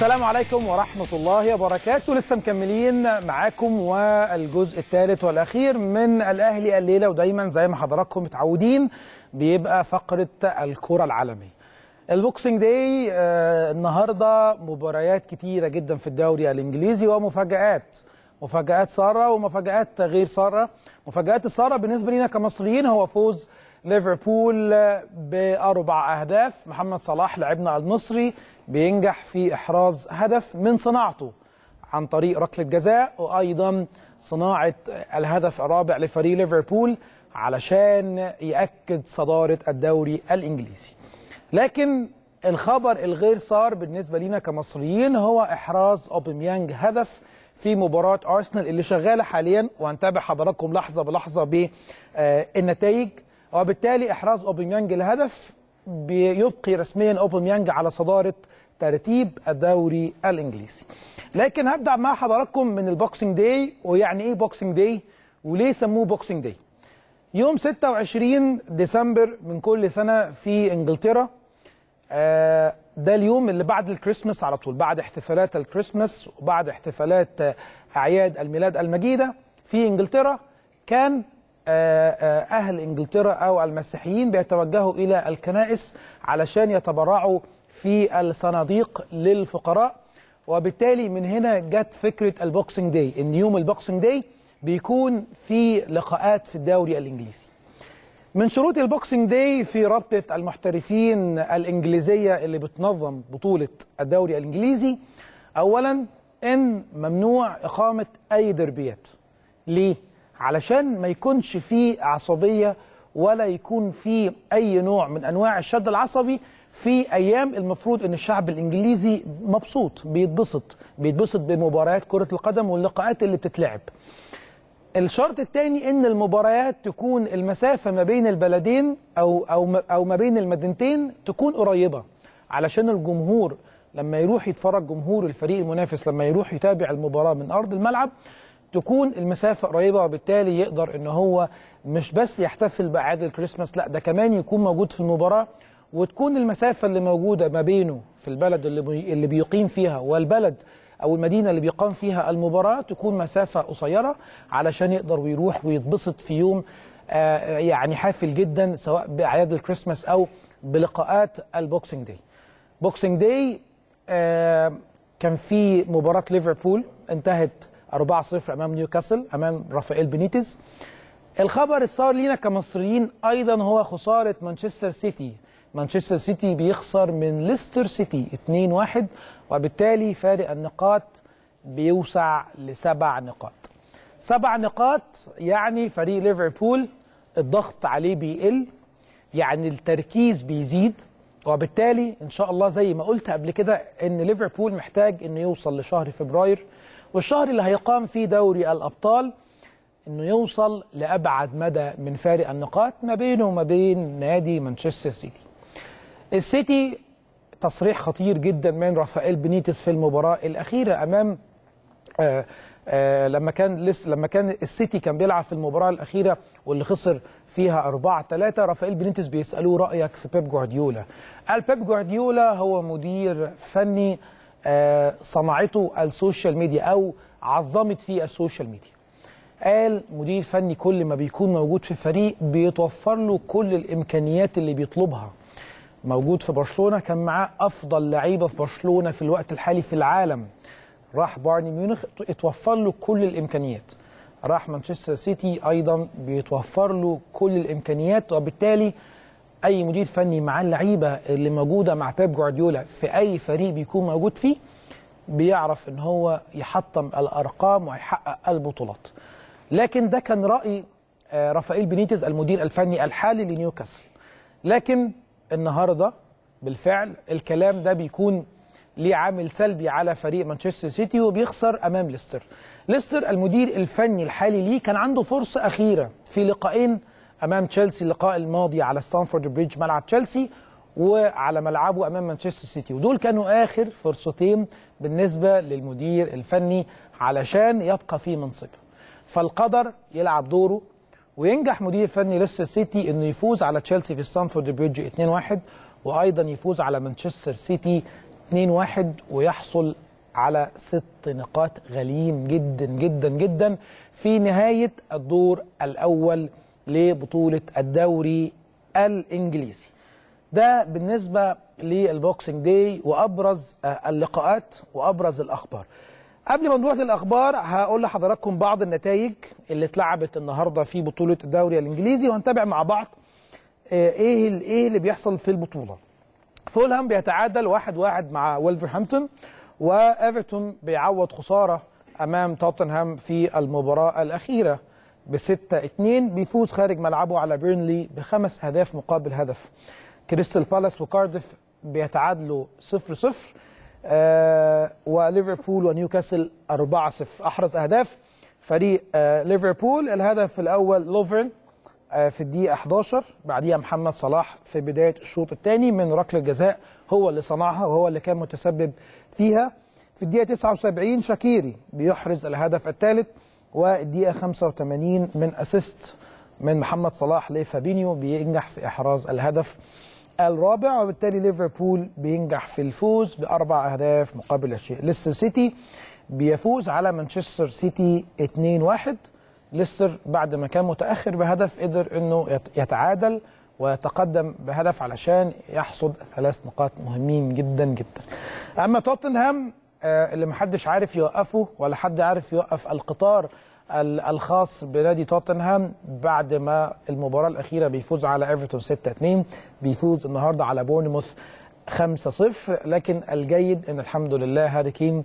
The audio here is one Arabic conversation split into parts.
السلام عليكم ورحمة الله وبركاته لسه مكملين معاكم والجزء الثالث والأخير من الأهلي الليلة ودايما زي ما حضراتكم متعودين بيبقى فقرة الكرة العالمية البوكسنج داي آه، النهاردة مباريات كتيرة جدا في الدوري الإنجليزي ومفاجآت مفاجآت سارة ومفاجآت غير سارة مفاجآت السارة بالنسبة لنا كمصريين هو فوز ليفربول بأربع أهداف محمد صلاح لعبنا المصري بينجح في إحراز هدف من صناعته عن طريق ركلة جزاء وأيضا صناعة الهدف الرابع لفريق ليفربول علشان يأكد صدارة الدوري الإنجليزي لكن الخبر الغير صار بالنسبة لينا كمصريين هو إحراز أوباميانج هدف في مباراة أرسنال اللي شغالة حاليا وهنتابع حضراتكم لحظة بلحظة بالنتائج آه، وبالتالي إحراز أوباميانج الهدف بيبقي رسميا أوباميانج على صدارة ترتيب الدوري الانجليزي لكن هبدا مع حضراتكم من البوكسنج داي ويعني ايه بوكسنج داي وليه سموه بوكسنج داي يوم 26 ديسمبر من كل سنه في انجلترا آه، ده اليوم اللي بعد الكريسماس على طول بعد احتفالات الكريسماس وبعد احتفالات آه، اعياد الميلاد المجيده في انجلترا كان آه، اهل انجلترا او المسيحيين بيتوجهوا الى الكنائس علشان يتبرعوا في الصناديق للفقراء وبالتالي من هنا جت فكرة البوكسنج داي ان يوم البوكسنج داي بيكون في لقاءات في الدوري الانجليزي من شروط البوكسنج داي في رابطة المحترفين الانجليزية اللي بتنظم بطولة الدوري الانجليزي اولا ان ممنوع اقامة اي دربيات ليه؟ علشان ما يكونش في عصبية ولا يكون في اي نوع من انواع الشد العصبي في ايام المفروض ان الشعب الانجليزي مبسوط بيتبسط بيتبسط بمباريات كره القدم واللقاءات اللي بتتلعب الشرط الثاني ان المباريات تكون المسافه ما بين البلدين او او او ما بين المدينتين تكون قريبه علشان الجمهور لما يروح يتفرج جمهور الفريق المنافس لما يروح يتابع المباراه من ارض الملعب تكون المسافه قريبه وبالتالي يقدر ان هو مش بس يحتفل باعياد الكريسماس لا ده كمان يكون موجود في المباراه وتكون المسافة اللي موجودة ما بينه في البلد اللي بيقيم فيها والبلد أو المدينة اللي بيقام فيها المباراة تكون مسافة قصيرة علشان يقدر ويروح ويتبسط في يوم آه، آه، يعني حافل جدا سواء بأعياد الكريسماس أو بلقاءات البوكسنج داي بوكسنج داي آه، كان في مباراة ليفربول انتهت 4-0 أمام نيوكاسل أمام رافائيل بينيتز الخبر الصار لينا كمصريين أيضا هو خسارة مانشستر سيتي مانشستر سيتي بيخسر من ليستر سيتي 2-1 وبالتالي فارق النقاط بيوسع لسبع نقاط سبع نقاط يعني فريق ليفربول الضغط عليه بيقل يعني التركيز بيزيد وبالتالي ان شاء الله زي ما قلت قبل كده ان ليفربول محتاج انه يوصل لشهر فبراير والشهر اللي هيقام فيه دوري الابطال انه يوصل لابعد مدى من فارق النقاط ما بينه وما بين نادي مانشستر سيتي السيتي تصريح خطير جدا من رافائيل بنيتس في المباراه الاخيره امام آآ آه، آآ آه، لما كان لس لما كان السيتي كان بيلعب في المباراه الاخيره واللي خسر فيها 4 3 رافائيل بنيتس بيسالوه رايك في بيب جوارديولا قال بيب جوارديولا هو مدير فني آه، صنعته السوشيال ميديا او عظمت فيه السوشيال ميديا قال مدير فني كل ما بيكون موجود في فريق بيتوفر له كل الامكانيات اللي بيطلبها موجود في برشلونه كان معاه افضل لعيبه في برشلونه في الوقت الحالي في العالم راح بايرن ميونخ اتوفر له كل الامكانيات راح مانشستر سيتي ايضا بيتوفر له كل الامكانيات وبالتالي اي مدير فني مع اللعيبه اللي موجوده مع بيب جوارديولا في اي فريق بيكون موجود فيه بيعرف ان هو يحطم الارقام ويحقق البطولات لكن ده كان راي آه، رافائيل بينيتز المدير الفني الحالي لنيوكاسل لكن النهارده بالفعل الكلام ده بيكون ليه عامل سلبي على فريق مانشستر سيتي وبيخسر امام ليستر. ليستر المدير الفني الحالي ليه كان عنده فرصه اخيره في لقاءين امام تشيلسي اللقاء الماضي على ستانفورد بريدج ملعب تشيلسي وعلى ملعبه امام مانشستر سيتي ودول كانوا اخر فرصتين بالنسبه للمدير الفني علشان يبقى في منصبه. فالقدر يلعب دوره وينجح مدير فني ليستر سيتي انه يفوز على تشيلسي في ستانفورد بريدج 2-1 وايضا يفوز على مانشستر سيتي 2-1 ويحصل على ست نقاط غاليين جدا جدا جدا في نهايه الدور الاول لبطوله الدوري الانجليزي. ده بالنسبه للبوكسنج داي وابرز آه، اللقاءات وابرز الاخبار. قبل ما نروح للاخبار هقول لحضراتكم بعض النتائج اللي اتلعبت النهارده في بطوله الدوري الانجليزي وهنتابع مع بعض آه، ايه ايه اللي بيحصل في البطوله فولهام بيتعادل 1-1 واحد واحد مع ولفرهامبتون وايفرتون بيعوض خساره امام توتنهام في المباراه الاخيره ب 6-2 بيفوز خارج ملعبه على بيرنلي بخمس اهداف مقابل هدف كريستال بالاس وكارديف بيتعادلوا 0-0 آه، وليفربول ونيوكاسل 4-0 احرز اهداف فريق آه، ليفربول الهدف الاول لوفرن آه، في الدقيقه 11 بعديها محمد صلاح في بدايه الشوط الثاني من ركله جزاء هو اللي صنعها وهو اللي كان متسبب فيها في الدقيقه 79 شاكيري بيحرز الهدف الثالث والدقيقه 85 من اسيست من محمد صلاح لفابينيو بينجح في احراز الهدف الرابع وبالتالي ليفربول بينجح في الفوز باربع اهداف مقابل شيء ليستر سيتي بيفوز على مانشستر سيتي 2-1 ليستر بعد ما كان متاخر بهدف قدر انه يتعادل ويتقدم بهدف علشان يحصد ثلاث نقاط مهمين جدا جدا اما توتنهام آه، اللي محدش عارف يوقفه ولا حد عارف يوقف القطار الخاص بنادي توتنهام بعد ما المباراة الأخيرة بيفوز على ايفرتون 6-2 بيفوز النهاردة على بورنموث 5-0 لكن الجيد أن الحمد لله هاري كين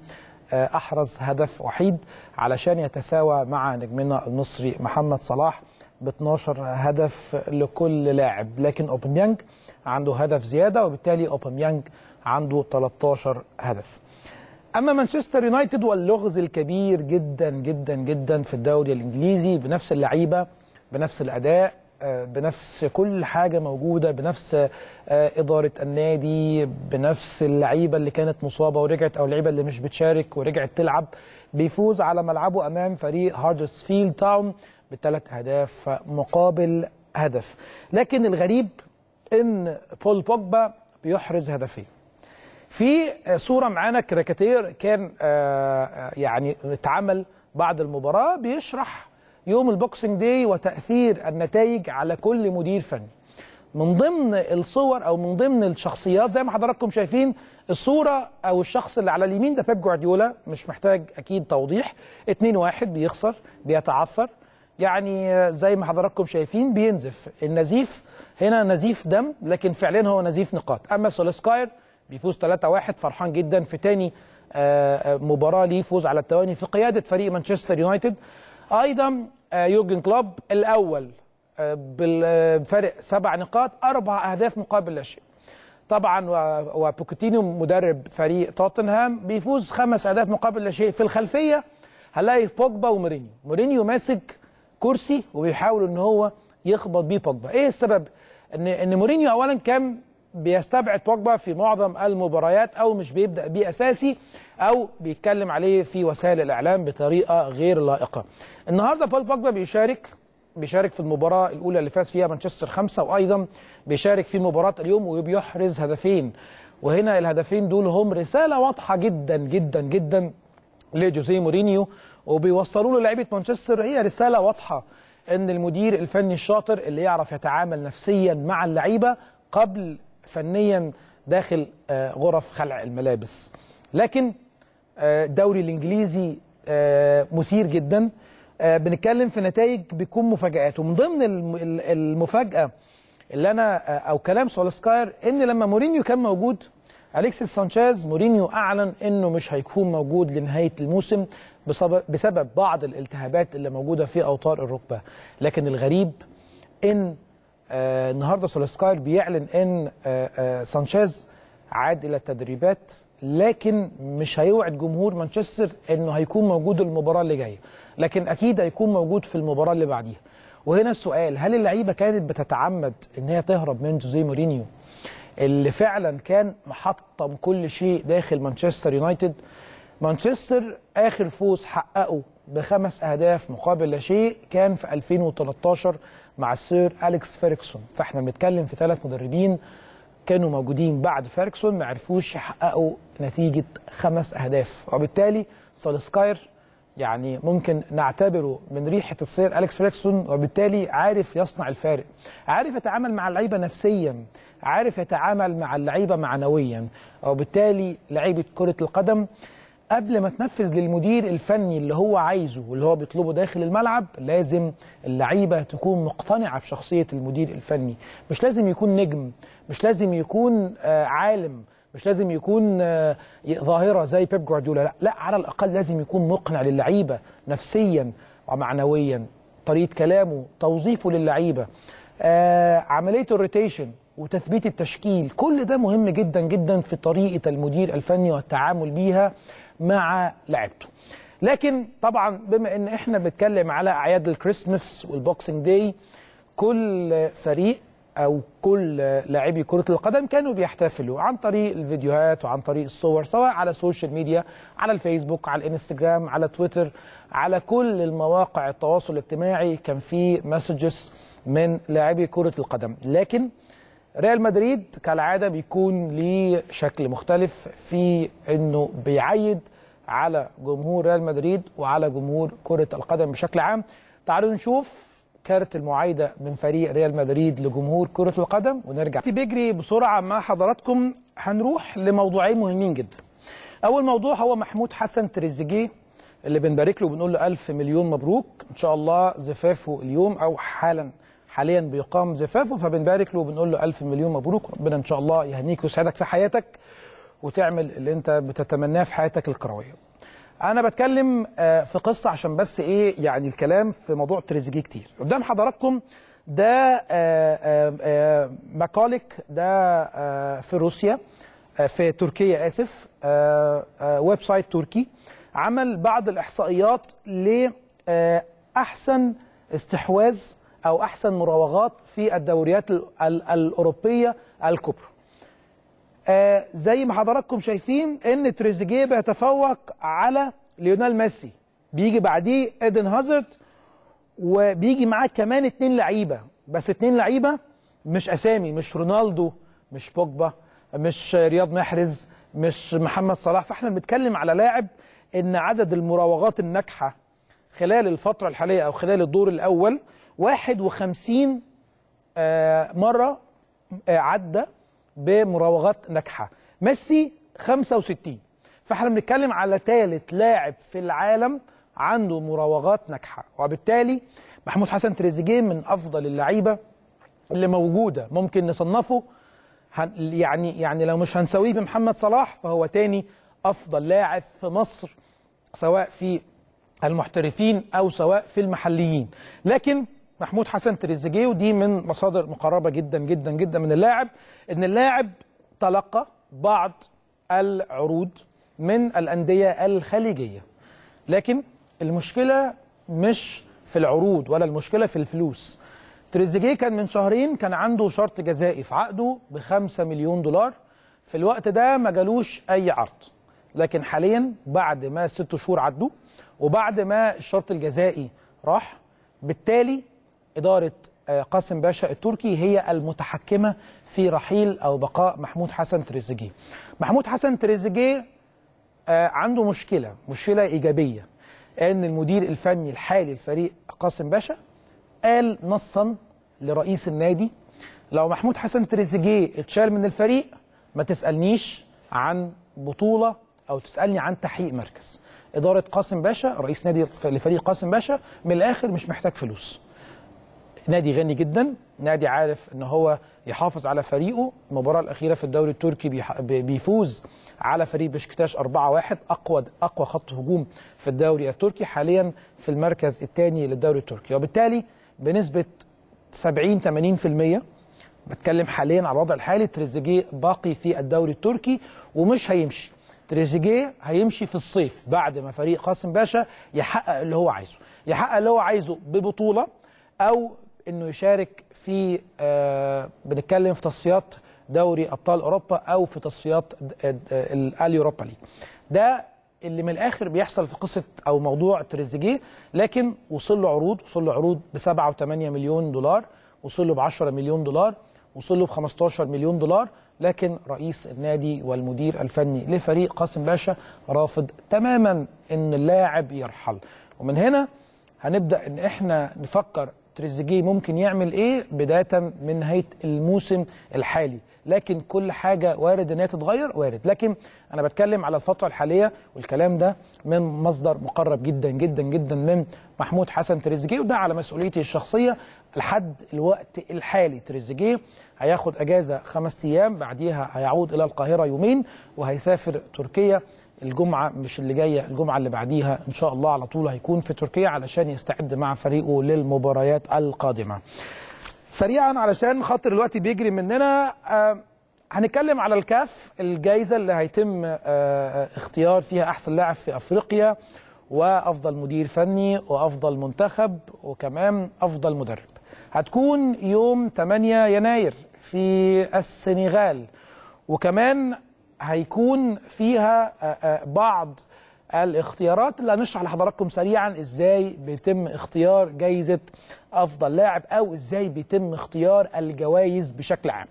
آه، أحرز هدف وحيد علشان يتساوى مع نجمنا المصري محمد صلاح ب 12 هدف لكل لاعب لكن أوباميانج عنده هدف زيادة وبالتالي أوباميانج عنده 13 هدف اما مانشستر يونايتد واللغز الكبير جدا جدا جدا في الدوري الانجليزي بنفس اللعيبه بنفس الاداء آه، بنفس كل حاجه موجوده بنفس آه، اداره النادي بنفس اللعيبه اللي كانت مصابه ورجعت او اللعيبه اللي مش بتشارك ورجعت تلعب بيفوز على ملعبه امام فريق هاردرسفيلد تاون بثلاث اهداف مقابل هدف لكن الغريب ان بول بوجبا بيحرز هدفين في صوره معانا كاريكاتير كان آه، آه، يعني اتعمل بعد المباراه بيشرح يوم البوكسنج داي وتاثير النتائج على كل مدير فني من ضمن الصور او من ضمن الشخصيات زي ما حضراتكم شايفين الصوره او الشخص اللي على اليمين ده بيب جوارديولا مش محتاج اكيد توضيح 2 1 بيخسر بيتعثر يعني آه، زي ما حضراتكم شايفين بينزف النزيف هنا نزيف دم لكن فعليا هو نزيف نقاط اما سولسكاير بيفوز 3-1 فرحان جدا في تاني آه، آه، مباراه ليه فوز على التواني في قياده فريق مانشستر يونايتد ايضا آه، يورجن كلوب الاول بفارق سبع نقاط اربع اهداف مقابل لا شيء طبعا وبوكوتينيو مدرب فريق توتنهام بيفوز خمس اهداف مقابل لا شيء في الخلفيه هنلاقي بوجبا ومورينيو مورينيو ماسك كرسي وبيحاول ان هو يخبط بيه بوجبا ايه السبب ان ان مورينيو اولا كان بيستبعد بوجبا في معظم المباريات او مش بيبدا بيه اساسي او بيتكلم عليه في وسائل الاعلام بطريقه غير لائقه. النهارده بول بوجبا بيشارك بيشارك في المباراة الأولى اللي فاز فيها مانشستر خمسة وأيضا بيشارك في مباراة اليوم وبيحرز هدفين وهنا الهدفين دول هم رسالة واضحة جدا جدا جدا لجوزيه مورينيو وبيوصلوا له لعيبة مانشستر هي رسالة واضحة ان المدير الفني الشاطر اللي يعرف يتعامل نفسيا مع اللعيبة قبل فنيا داخل آه، غرف خلع الملابس لكن آه، الدوري الانجليزي آه، مثير جدا بنتكلم في نتائج بيكون مفاجآت ومن ضمن المفاجأة اللي انا او كلام سولسكاير ان لما مورينيو كان موجود اليكسيس سانشيز مورينيو اعلن انه مش هيكون موجود لنهايه الموسم بسبب, بسبب بعض الالتهابات اللي موجوده في اوتار الركبه لكن الغريب ان آه، النهارده سولسكاير بيعلن ان آه، آه، سانشيز عاد الى التدريبات لكن مش هيوعد جمهور مانشستر انه هيكون موجود المباراه اللي جايه لكن اكيد هيكون موجود في المباراه اللي بعديها وهنا السؤال هل اللعيبه كانت بتتعمد ان هي تهرب من جوزيه مورينيو اللي فعلا كان محطم كل شيء داخل مانشستر يونايتد مانشستر اخر فوز حققه بخمس اهداف مقابل لا شيء كان في 2013 مع السير اليكس فيركسون فاحنا بنتكلم في ثلاث مدربين كانوا موجودين بعد فيركسون ما عرفوش يحققوا نتيجه خمس اهداف وبالتالي سالسكاير يعني ممكن نعتبره من ريحه السير اليكس فيركسون وبالتالي عارف يصنع الفارق عارف يتعامل مع اللعيبه نفسيا عارف يتعامل مع اللعيبه معنويا وبالتالي لعيبه كره القدم قبل ما تنفذ للمدير الفني اللي هو عايزه واللي هو بيطلبه داخل الملعب لازم اللعيبه تكون مقتنعه في شخصيه المدير الفني مش لازم يكون نجم مش لازم يكون آه، عالم مش لازم يكون آه، ظاهره زي بيب جوارديولا لا, لا على الاقل لازم يكون مقنع للعيبه نفسيا ومعنويا طريقه كلامه توظيفه للعيبه آه، عمليه الروتيشن وتثبيت التشكيل كل ده مهم جدا جدا في طريقه المدير الفني والتعامل بيها مع لعبته لكن طبعا بما ان احنا بنتكلم على اعياد الكريسماس والبوكسنج داي كل فريق او كل لاعبي كره القدم كانوا بيحتفلوا عن طريق الفيديوهات وعن طريق الصور سواء على السوشيال ميديا على الفيسبوك على الانستجرام على تويتر على كل المواقع التواصل الاجتماعي كان في مسجز من لاعبي كره القدم لكن ريال مدريد كالعاده بيكون ليه شكل مختلف في انه بيعيد على جمهور ريال مدريد وعلى جمهور كره القدم بشكل عام تعالوا نشوف كارت المعايده من فريق ريال مدريد لجمهور كره القدم ونرجع بيجري بسرعه مع حضراتكم هنروح لموضوعين مهمين جدا اول موضوع هو محمود حسن تريزيجيه اللي بنبارك له وبنقول له الف مليون مبروك ان شاء الله زفافه اليوم او حالا حاليا بيقام زفافه فبنبارك له وبنقول له ألف مليون مبروك ربنا إن شاء الله يهنيك ويسعدك في حياتك وتعمل اللي أنت بتتمناه في حياتك الكروية أنا بتكلم آه، في قصة عشان بس إيه يعني الكلام في موضوع تريزيجيه كتير قدام حضراتكم ده آه، آه، مكالك ده في روسيا في تركيا اسف ويب سايت تركي عمل بعض الاحصائيات لاحسن استحواذ أو أحسن مراوغات في الدوريات الأوروبية الكبرى آه زي ما حضراتكم شايفين ان تريزيجيه بيتفوق على ليونيل ميسي بيجي بعديه ايدن هازارد وبيجي معاه كمان اتنين لعيبه بس اتنين لعيبه مش اسامي مش رونالدو مش بوجبا مش رياض محرز مش محمد صلاح فاحنا بنتكلم على لاعب ان عدد المراوغات الناجحه خلال الفترة الحالية أو خلال الدور الأول 51 آه، مرة آه، عدى بمراوغات ناجحة ميسي 65 فاحنا بنتكلم على ثالث لاعب في العالم عنده مراوغات ناجحة وبالتالي محمود حسن تريزيجيه من أفضل اللعيبة اللي موجودة ممكن نصنفه يعني يعني لو مش هنساويه بمحمد صلاح فهو تاني أفضل لاعب في مصر سواء في المحترفين أو سواء في المحليين لكن محمود حسن تريزيجيه ودي من مصادر مقربة جدا جدا جدا من اللاعب أن اللاعب تلقى بعض العروض من الأندية الخليجية لكن المشكلة مش في العروض ولا المشكلة في الفلوس تريزيجيه كان من شهرين كان عنده شرط جزائي في عقده 5 مليون دولار في الوقت ده ما جالوش أي عرض لكن حاليا بعد ما ست شهور عدوا وبعد ما الشرط الجزائي راح بالتالي إدارة آه، قاسم باشا التركي هي المتحكمة في رحيل أو بقاء محمود حسن تريزيجيه محمود حسن تريزيجيه آه، عنده مشكلة مشكلة إيجابية أن المدير الفني الحالي لفريق قاسم باشا قال نصا لرئيس النادي لو محمود حسن تريزيجيه اتشال من الفريق ما تسألنيش عن بطولة أو تسألني عن تحقيق مركز اداره قاسم باشا رئيس نادي لفريق قاسم باشا من الاخر مش محتاج فلوس نادي غني جدا نادي عارف ان هو يحافظ على فريقه المباراه الاخيره في الدوري التركي بيفوز على فريق بشكتاش 4-1 اقوى اقوى خط هجوم في الدوري التركي حاليا في المركز الثاني للدوري التركي وبالتالي بنسبه 70 80% بتكلم حاليا على الوضع الحالي تريزيجيه باقي في الدوري التركي ومش هيمشي تريزيجيه هيمشي في الصيف بعد ما فريق قاسم باشا يحقق اللي هو عايزه يحقق اللي هو عايزه ببطوله او انه يشارك في آه بنتكلم في تصفيات دوري ابطال اوروبا او في تصفيات آه، آه، اليوروبا ليج ده اللي من الاخر بيحصل في قصه او موضوع تريزيجيه لكن وصل له عروض وصل له عروض ب 7 و8 مليون دولار وصل له ب 10 مليون دولار وصل له ب 15 مليون دولار لكن رئيس النادي والمدير الفني لفريق قاسم باشا رافض تماما ان اللاعب يرحل ومن هنا هنبدا ان احنا نفكر تريزيجيه ممكن يعمل ايه بدايه من نهايه الموسم الحالي لكن كل حاجه وارد ان هي تتغير وارد لكن انا بتكلم على الفتره الحاليه والكلام ده من مصدر مقرب جدا جدا جدا من محمود حسن تريزيجيه وده على مسؤوليتي الشخصيه لحد الوقت الحالي تريزيجيه هياخد اجازه خمس ايام بعديها هيعود الى القاهره يومين وهيسافر تركيا الجمعه مش اللي جايه الجمعه اللي بعديها ان شاء الله على طول هيكون في تركيا علشان يستعد مع فريقه للمباريات القادمه. سريعا علشان خاطر الوقت بيجري مننا آه، هنتكلم على الكاف الجائزه اللي هيتم آه، آه، اختيار فيها احسن لاعب في افريقيا وافضل مدير فني وافضل منتخب وكمان افضل مدرب. هتكون يوم 8 يناير في السنغال وكمان هيكون فيها آه، آه، بعض الاختيارات اللي هنشرح لحضراتكم سريعا ازاي بيتم اختيار جايزه افضل لاعب او ازاي بيتم اختيار الجوائز بشكل عام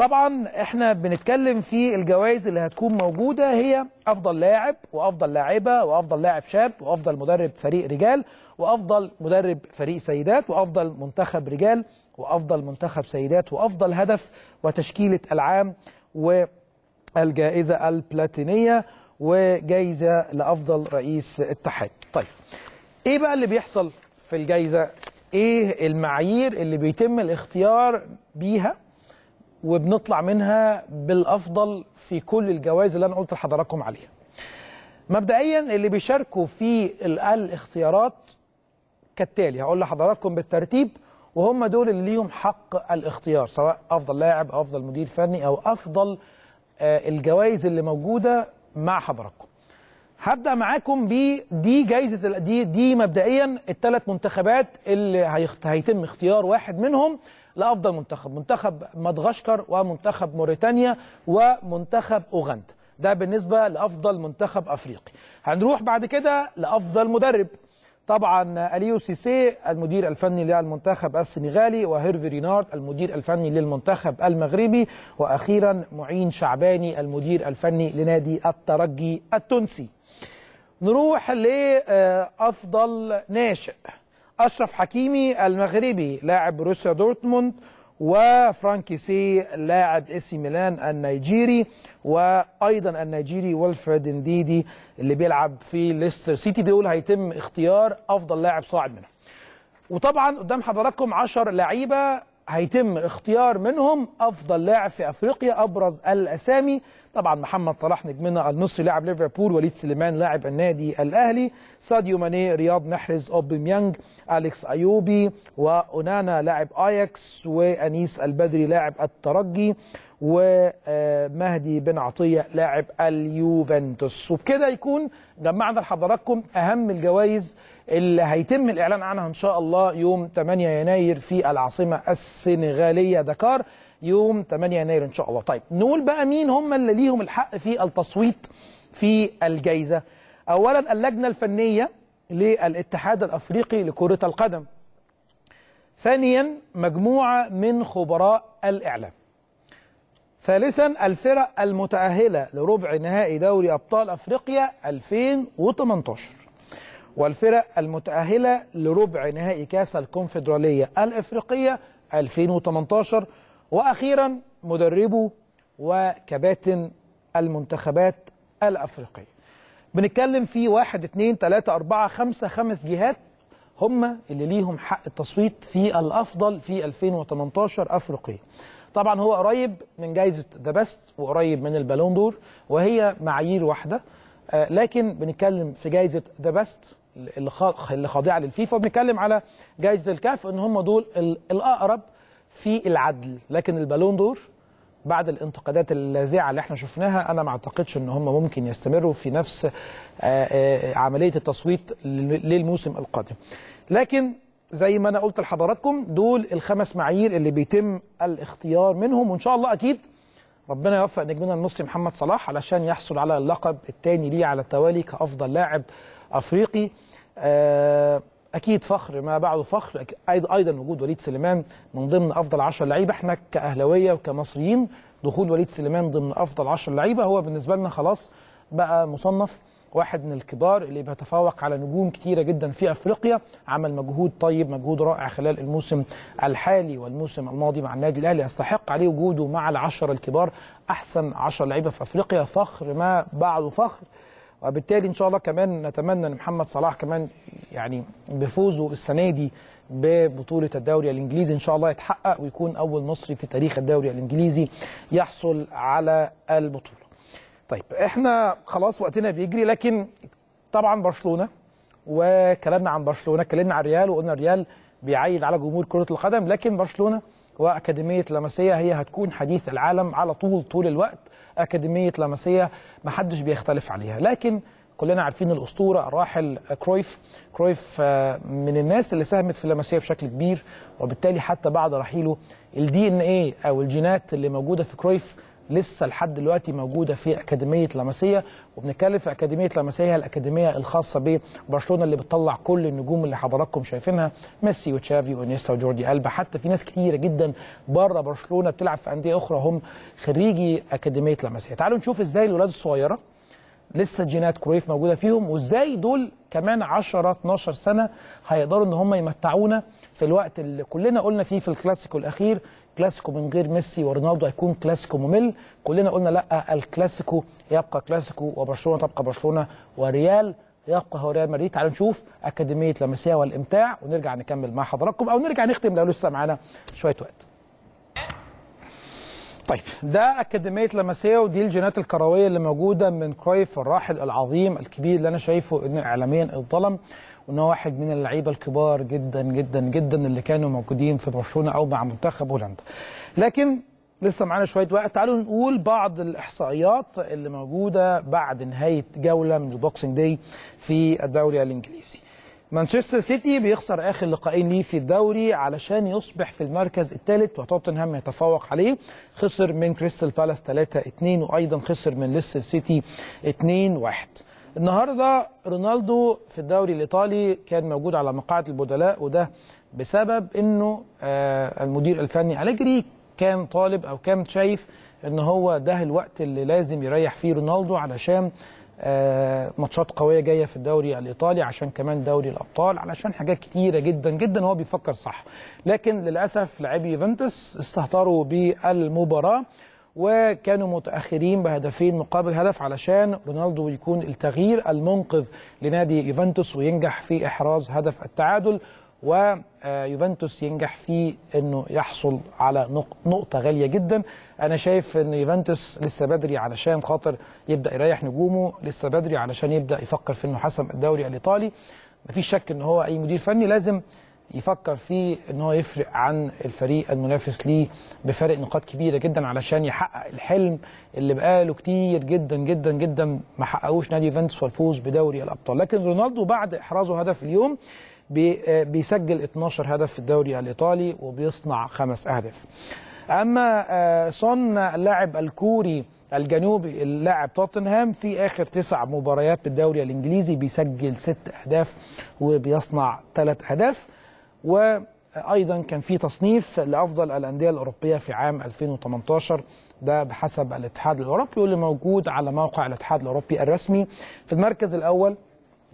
طبعا احنا بنتكلم في الجوائز اللي هتكون موجوده هي افضل لاعب وافضل لاعبه وافضل لاعب شاب وافضل مدرب فريق رجال وافضل مدرب فريق سيدات وافضل منتخب رجال وافضل منتخب سيدات وافضل هدف وتشكيله العام والجائزه البلاتينيه وجائزه لافضل رئيس اتحاد. طيب ايه بقى اللي بيحصل في الجائزه؟ ايه المعايير اللي بيتم الاختيار بيها وبنطلع منها بالافضل في كل الجوائز اللي انا قلت لحضراتكم عليها. مبدئيا اللي بيشاركوا في الاختيارات كالتالي هقول لحضراتكم بالترتيب وهم دول اللي ليهم حق الاختيار سواء افضل لاعب او افضل مدير فني او افضل آه، الجوائز اللي موجوده مع حضراتكم. هبدا معاكم بدي جايزه دي دي مبدئيا الثلاث منتخبات اللي هيتم اختيار واحد منهم لأفضل منتخب منتخب مدغشقر ومنتخب موريتانيا ومنتخب أوغندا ده بالنسبة لأفضل منتخب أفريقي هنروح بعد كده لأفضل مدرب طبعا اليو سيسي المدير الفني للمنتخب السنغالي وهيرفي رينارد المدير الفني للمنتخب المغربي واخيرا معين شعباني المدير الفني لنادي الترجي التونسي نروح لافضل ناشئ أشرف حكيمي المغربي لاعب بروسيا دورتموند وفرانكي سي لاعب اسي ميلان النيجيري وايضا النيجيري ويلفريد انديدي اللي بيلعب في ليستر سيتي دول هيتم اختيار افضل لاعب صاعد منهم وطبعا قدام حضراتكم 10 لعيبه هيتم اختيار منهم افضل لاعب في افريقيا ابرز الاسامي طبعا محمد صلاح نجمنا المصري لاعب ليفربول وليد سليمان لاعب النادي الاهلي ساديو ماني رياض محرز اوبيميانج اليكس ايوبي وانانا لاعب اياكس وانيس البدري لاعب الترجي ومهدي بن عطيه لاعب اليوفنتوس وبكده يكون جمعنا لحضراتكم اهم الجوائز اللي هيتم الاعلان عنها ان شاء الله يوم 8 يناير في العاصمه السنغاليه دكار يوم 8 يناير ان شاء الله طيب نقول بقى مين هم اللي ليهم الحق في التصويت في الجائزه اولا اللجنه الفنيه للاتحاد الافريقي لكره القدم ثانيا مجموعه من خبراء الاعلام ثالثا الفرق المتأهلة لربع نهائي دوري أبطال أفريقيا 2018 والفرق المتأهلة لربع نهائي كاس الكونفدرالية الإفريقية 2018 وأخيرا مدربه وكباتن المنتخبات الأفريقية بنتكلم في واحد اثنين ثلاثه أربعة خمسة خمس جهات هم اللي ليهم حق التصويت في الأفضل في 2018 أفريقيا طبعا هو قريب من جايزة ذا بيست وقريب من البالون دور وهي معايير واحدة آه، لكن بنتكلم في جايزة ذا بيست اللي خاضعة للفيفا وبنتكلم على جايزة الكاف ان هم دول الأقرب في العدل لكن البالون دور بعد الانتقادات اللاذعه اللي احنا شفناها انا ما اعتقدش ان هم ممكن يستمروا في نفس آه، آه، عمليه التصويت للموسم القادم لكن زي ما انا قلت لحضراتكم دول الخمس معايير اللي بيتم الاختيار منهم وان شاء الله اكيد ربنا يوفق نجمنا المصري محمد صلاح علشان يحصل على اللقب الثاني ليه على التوالي كافضل لاعب افريقي آه اكيد فخر ما بعده فخر ايضا وجود وليد سليمان من ضمن افضل 10 لعيبه احنا كاهلاويه وكمصريين دخول وليد سليمان ضمن افضل 10 لعيبه هو بالنسبه لنا خلاص بقى مصنف واحد من الكبار اللي بيتفوق على نجوم كتيره جدا في افريقيا عمل مجهود طيب مجهود رائع خلال الموسم الحالي والموسم الماضي مع النادي الاهلي يستحق عليه وجوده مع العشر الكبار احسن 10 لعيبه في افريقيا فخر ما بعده فخر وبالتالي ان شاء الله كمان نتمنى ان محمد صلاح كمان يعني بفوزه السنه دي ببطوله الدوري الانجليزي ان شاء الله يتحقق ويكون اول مصري في تاريخ الدوري الانجليزي يحصل على البطوله. طيب احنا خلاص وقتنا بيجري لكن طبعا برشلونه وكلامنا عن برشلونه اتكلمنا عن ريال وقلنا ريال بيعيد على جمهور كره القدم لكن برشلونه واكاديميه لمسيه هي هتكون حديث العالم على طول طول الوقت اكاديميه لمسيه ما حدش بيختلف عليها لكن كلنا عارفين الاسطوره الراحل كرويف كرويف آه، من الناس اللي ساهمت في لمسيه بشكل كبير وبالتالي حتى بعد رحيله الدي ان ايه او الجينات اللي موجوده في كرويف لسه لحد دلوقتي موجوده في اكاديميه لاماسيه وبنتكلم في اكاديميه لاماسيا الاكاديميه الخاصه ببرشلونه اللي بتطلع كل النجوم اللي حضراتكم شايفينها ميسي وتشافي وانيستا وجوردي البا حتى في ناس كتيره جدا بره برشلونه بتلعب في انديه اخرى هم خريجي اكاديميه لاماسيه تعالوا نشوف ازاي الاولاد الصغيره لسه جينات كرويف موجوده فيهم وازاي دول كمان 10 12 سنه هيقدروا ان هم يمتعونا في الوقت اللي كلنا قلنا فيه في الكلاسيكو الاخير كلاسيكو من غير ميسي ورونالدو هيكون كلاسيكو ممل كلنا قلنا لا الكلاسيكو يبقى كلاسيكو وبرشلونه تبقى برشلونه وريال يبقى هو ريال مدريد تعالوا نشوف اكاديميه لاماسيا والامتاع ونرجع نكمل مع حضراتكم او نرجع نختم لو لسه معانا شويه وقت طيب ده أكاديمية لاماسيا ودي الجينات الكروية اللي موجودة من كرويف الراحل العظيم الكبير اللي أنا شايفه ان إعلاميا اتظلم وان هو واحد من اللعيبه الكبار جدا جدا جدا اللي كانوا موجودين في برشلونه او مع منتخب هولندا. لكن لسه معانا شويه وقت تعالوا نقول بعض الاحصائيات اللي موجوده بعد نهايه جوله من البوكسنج داي في الدوري الانجليزي. مانشستر سيتي بيخسر اخر لقاءين ليه في الدوري علشان يصبح في المركز الثالث وتوتنهام يتفوق عليه خسر من كريستال بالاس 3-2 وايضا خسر من ليستر سيتي 2-1 النهارده رونالدو في الدوري الايطالي كان موجود على مقاعد البدلاء وده بسبب انه آه، المدير الفني أليجري كان طالب او كان شايف ان هو ده الوقت اللي لازم يريح فيه رونالدو علشان آه، ماتشات قويه جايه في الدوري الايطالي عشان كمان دوري الابطال علشان حاجات كتيره جدا جدا هو بيفكر صح لكن للاسف لاعبي يوفنتوس استهتروا بالمباراه وكانوا متأخرين بهدفين مقابل هدف علشان رونالدو يكون التغيير المنقذ لنادي يوفنتوس وينجح في إحراز هدف التعادل ويوفنتوس آه، ينجح في انه يحصل على نقطه غاليه جدا انا شايف ان يوفنتوس لسه بدري علشان خاطر يبدا يريح نجومه لسه بدري علشان يبدا يفكر في انه حسم الدوري الايطالي مفيش شك ان هو اي مدير فني لازم يفكر فيه ان هو يفرق عن الفريق المنافس ليه بفارق نقاط كبيره جدا علشان يحقق الحلم اللي بقاله كتير جدا جدا جدا ما حققوش نادي يوفنتوس والفوز بدوري الابطال لكن رونالدو بعد احرازه هدف اليوم بيسجل 12 هدف في الدوري الايطالي وبيصنع خمس اهداف اما سون آه، اللاعب الكوري الجنوبي اللاعب توتنهام في اخر تسع مباريات بالدوري الانجليزي بيسجل ست اهداف وبيصنع ثلاث اهداف وايضا كان في تصنيف لافضل الانديه الاوروبيه في عام 2018 ده بحسب الاتحاد الاوروبي واللي موجود على موقع الاتحاد الاوروبي الرسمي في المركز الاول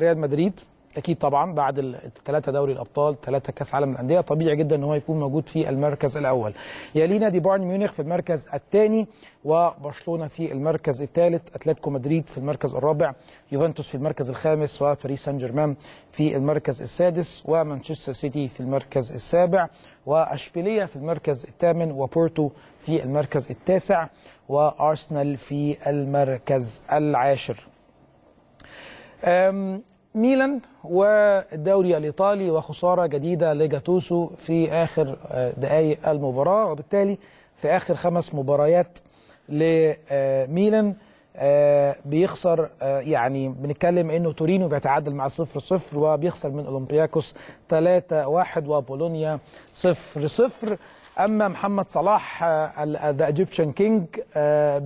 ريال مدريد اكيد طبعا بعد الثلاثه دوري الابطال ثلاثه كاس عالم الانديه طبيعي جدا ان هو يكون موجود في المركز الاول يلي نادي بايرن ميونخ في المركز الثاني وبرشلونه في المركز الثالث اتلتيكو مدريد في المركز الرابع يوفنتوس في المركز الخامس وباريس سان جيرمان في المركز السادس ومانشستر سيتي في المركز السابع واشبيليه في المركز الثامن وبورتو في المركز التاسع وارسنال في المركز العاشر ميلان والدوري الإيطالي وخسارة جديدة لجاتوسو في آخر آه، دقايق المباراة وبالتالي في آخر خمس مباريات لميلان آه، آه، بيخسر يعني بنتكلم انه تورينو بيتعادل مع 0 0 وبيخسر من اولمبياكوس 3 1 وبولونيا 0 0 اما محمد صلاح ذا ايجيبشن كينج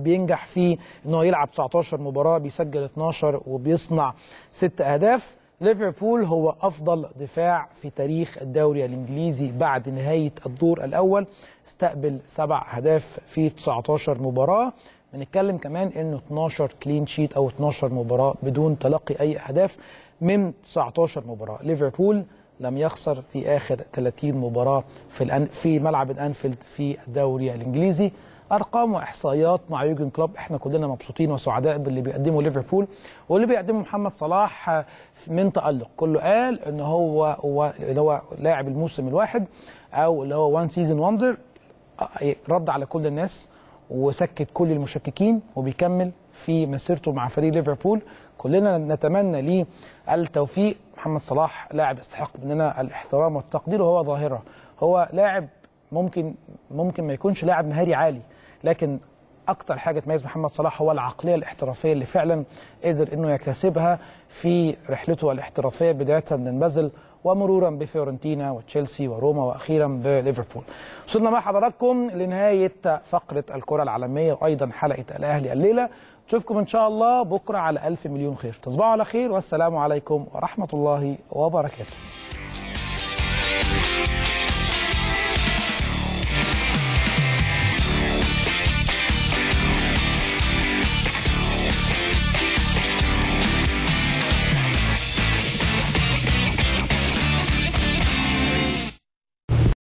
بينجح في ان هو يلعب 19 مباراه بيسجل 12 وبيصنع 6 اهداف ليفربول هو افضل دفاع في تاريخ الدوري الانجليزي بعد نهايه الدور الاول استقبل سبع اهداف في 19 مباراه بنتكلم كمان انه 12 كلين شيت او 12 مباراه بدون تلقي اي اهداف من 19 مباراه ليفربول لم يخسر في آخر 30 مباراة في الأن... في ملعب الأنفيلد في الدوري الإنجليزي ارقام واحصائيات مع يوجن كلوب احنا كلنا مبسوطين وسعداء باللي بيقدمه ليفربول واللي بيقدمه محمد صلاح آه، من تالق كله قال ان هو هو اللي هو لاعب الموسم الواحد او اللي هو وان سيزون وندر رد على كل الناس وسكت كل المشككين وبيكمل في مسيرته مع فريق ليفربول كلنا نتمنى ليه التوفيق محمد صلاح لاعب يستحق مننا الاحترام والتقدير وهو ظاهره هو لاعب ممكن ممكن ما يكونش لاعب مهاري عالي لكن اكتر حاجه تميز محمد صلاح هو العقليه الاحترافيه اللي فعلا قدر انه يكتسبها في رحلته الاحترافيه بدايه من بازل ومرورا بفيورنتينا وتشيلسي وروما واخيرا بليفربول. وصلنا مع حضراتكم لنهايه فقره الكره العالميه وايضا حلقه الاهلي الليله. نشوفكم ان شاء الله بكره على الف مليون خير. تصبحوا على خير والسلام عليكم ورحمه الله وبركاته.